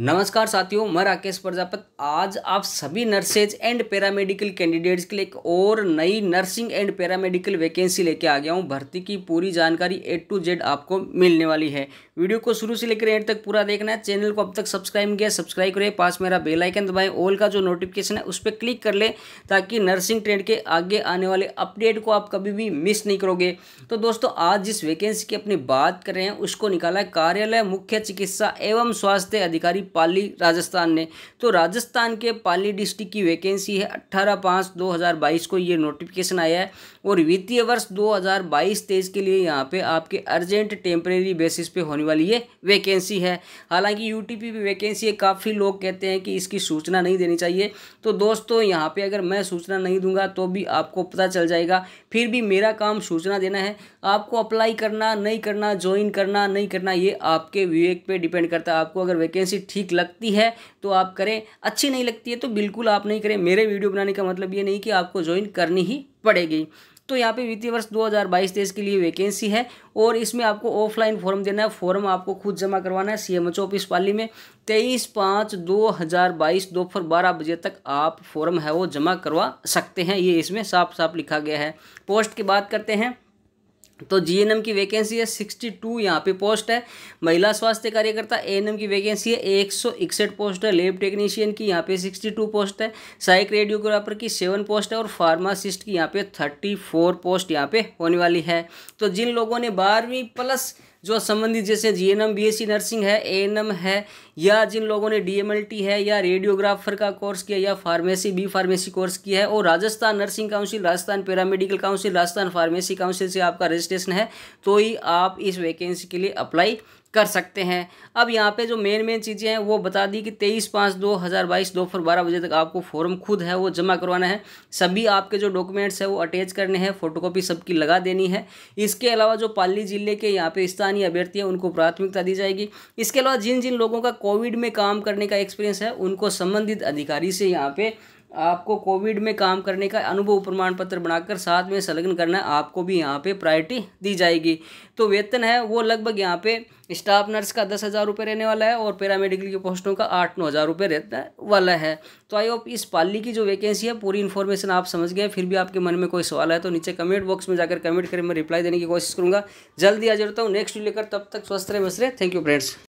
नमस्कार साथियों मैं राकेश प्रजापत आज आप सभी नर्सेज एंड पैरामेडिकल कैंडिडेट्स के लिए एक और नई नर्सिंग एंड पैरामेडिकल वैकेंसी लेके आ गया हूँ भर्ती की पूरी जानकारी ए टू जेड आपको मिलने वाली है वीडियो को शुरू से लेकर एंड तक पूरा देखना है चैनल को अब तक सब्सक्राइब किया सब्सक्राइब करें पास मेरा बेलाइकन दबाए ऑल का जो नोटिफिकेशन है उस पर क्लिक कर लें ताकि नर्सिंग ट्रेंड के आगे आने वाले अपडेट को आप कभी भी मिस नहीं करोगे तो दोस्तों आज जिस वैकेंसी की अपनी बात कर रहे हैं उसको निकाला है कार्यालय मुख्य चिकित्सा एवं स्वास्थ्य अधिकारी पाली राजस्थान ने तो राजस्थान के पाली डिस्ट्रिक्ट की वैकेंसी है अट्ठारह पाँच दो हज़ार बाईस को ये नोटिफिकेशन आया है और वित्तीय वर्ष दो हज़ार बाईस तेईस के लिए यहाँ पे आपके अर्जेंट टेम्परेरी बेसिस पे होने वाली ये वैकेंसी है हालांकि यू टी पी वैकेंसी है काफ़ी लोग कहते हैं कि इसकी सूचना नहीं देनी चाहिए तो दोस्तों यहाँ पर अगर मैं सूचना नहीं दूंगा तो भी आपको पता चल जाएगा फिर भी मेरा काम सूचना देना है आपको अप्लाई करना नहीं करना ज्वाइन करना नहीं करना ये आपके विवेक पे डिपेंड करता है आपको अगर वैकेंसी ठीक लगती है तो आप करें अच्छी नहीं लगती है तो बिल्कुल आप नहीं करें मेरे वीडियो बनाने का मतलब ये नहीं कि आपको ज्वाइन करनी ही पड़ेगी तो यहाँ पे वित्तीय वर्ष 2022 हज़ार के लिए वैकेंसी है और इसमें आपको ऑफलाइन फॉर्म देना है फॉर्म आपको खुद जमा करवाना है सीएमएचओ ऑफिस पाली में 23 पाँच 2022 दोपहर बारह बजे तक आप फॉर्म है वो जमा करवा सकते हैं ये इसमें साफ साफ लिखा गया है पोस्ट की बात करते हैं तो जीएनएम की वैकेंसी है सिक्सटी टू यहाँ पे पोस्ट है महिला स्वास्थ्य कार्यकर्ता एएनएम की वैकेंसी है एक सौ इकसठ पोस्ट है लेब टेक्नीशियन की यहाँ पे सिक्सटी टू पोस्ट है साइक रेडियोग्राफर की सेवन पोस्ट है और फार्मासिस्ट की यहाँ पे थर्टी फोर पोस्ट यहाँ पे होने वाली है तो जिन लोगों ने बारहवीं प्लस जो संबंधित जैसे जी एन नर्सिंग है ए है या जिन लोगों ने डी है या रेडियोग्राफर का कोर्स किया या फार्मेसी बी फार्मेसी कोर्स किया है और Rajasthan nursing council Rajasthan paramedical council Rajasthan pharmacy council से आपका रजिस्ट्रेशन है तो ही आप इस वैकेंसी के लिए अप्लाई कर सकते हैं अब यहाँ पे जो मेन मेन चीज़ें हैं वो बता दी कि तेईस पाँच दो हज़ार बाईस दोपहर बारह बजे तक आपको फॉर्म खुद है वो जमा करवाना है सभी आपके जो डॉक्यूमेंट्स हैं वो अटैच करने हैं फोटोकॉपी सबकी लगा देनी है इसके अलावा जो पाली जिले के यहाँ पे स्थानीय अभ्यर्थी हैं उनको प्राथमिकता दी जाएगी इसके अलावा जिन जिन लोगों का कोविड में काम करने का एक्सपीरियंस है उनको संबंधित अधिकारी से यहाँ पर आपको कोविड में काम करने का अनुभव प्रमाण पत्र बनाकर साथ में संलग्न करना आपको भी यहाँ पे प्रायोरिटी दी जाएगी तो वेतन है वो लगभग यहाँ पे स्टाफ नर्स का दस हज़ार रुपये रहने वाला है और पैरामेडिकल की पोस्टों का आठ नौ हज़ार रुपये रहने वाला है तो आई होप इस पाली की जो वैकेंसी है पूरी इन्फॉर्मेशन आप समझ गए फिर भी आपके मन में कोई सवाल है तो नीचे कमेंट बॉक्स में जाकर कमेंट करें मैं रिप्लाई देने की कोशिश करूँगा जल्दी आ जाता हूँ नेक्स्ट लेकर तब तक स्वस्थ रहे बस रहे थैंक यू फ्रेंड्स